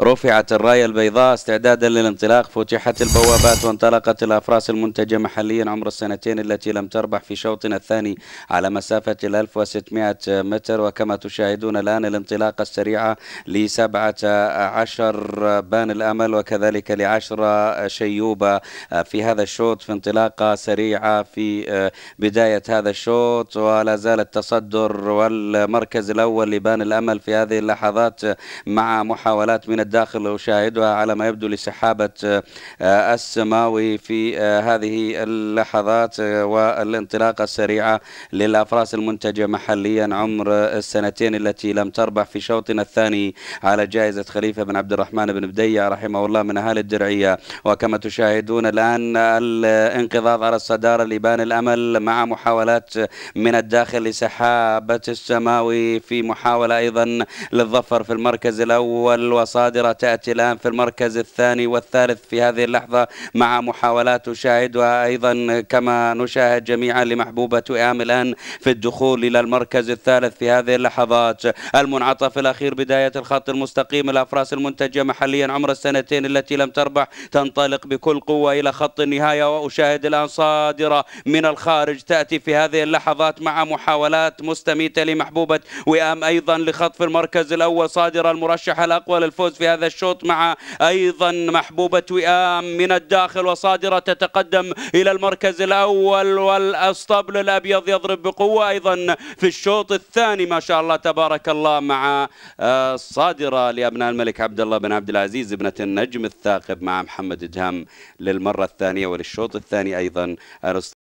رفعت الراية البيضاء استعدادا للانطلاق فتحت البوابات وانطلقت الأفراس المنتجة محليا عمر السنتين التي لم تربح في شوطنا الثاني على مسافة ال 1600 متر وكما تشاهدون الآن الانطلاقة السريعة ل 17 بان الأمل وكذلك ل 10 شيوبة في هذا الشوط في انطلاقة سريعة في بداية هذا الشوط ولا زال التصدر والمركز الأول لبان الأمل في هذه اللحظات مع محاولات من الداخل أشاهدها على ما يبدو لسحابة آه، السماوي في آه، هذه اللحظات آه، والانطلاقة السريعة للأفراس المنتجة محليا عمر السنتين التي لم تربح في شوطنا الثاني على جائزة خليفة بن عبد الرحمن بن بديع رحمه الله من أهالي الدرعية وكما تشاهدون الآن الانقضاض على الصدارة لبان الأمل مع محاولات من الداخل لسحابة السماوي في محاولة أيضا للظفر في المركز الأول وصادر قادرة تأتي الآن في المركز الثاني والثالث في هذه اللحظة مع محاولات تشاهدها أيضا كما نشاهد جميعا لمحبوبة إيام الآن في الدخول إلى المركز الثالث في هذه اللحظات المنعطف الأخير بداية الخط المستقيم الأفراس المنتجة محليا عمر السنتين التي لم تربح تنطلق بكل قوة إلى خط النهاية وأشاهد الآن صادرة من الخارج تأتي في هذه اللحظات مع محاولات مستميتة لمحبوبة وئام أيضا لخطف المركز الأول صادرة المرشح الأقوى للفوز في هذا الشوط مع أيضا محبوبة وئام من الداخل وصادرة تتقدم إلى المركز الأول والأسطبل الأبيض يضرب بقوة أيضا في الشوط الثاني ما شاء الله تبارك الله مع آه، صادرة لأبناء الملك عبد الله بن عبد العزيز ابنة النجم الثاقب مع محمد إدهام للمرة الثانية وللشوط الثاني أيضا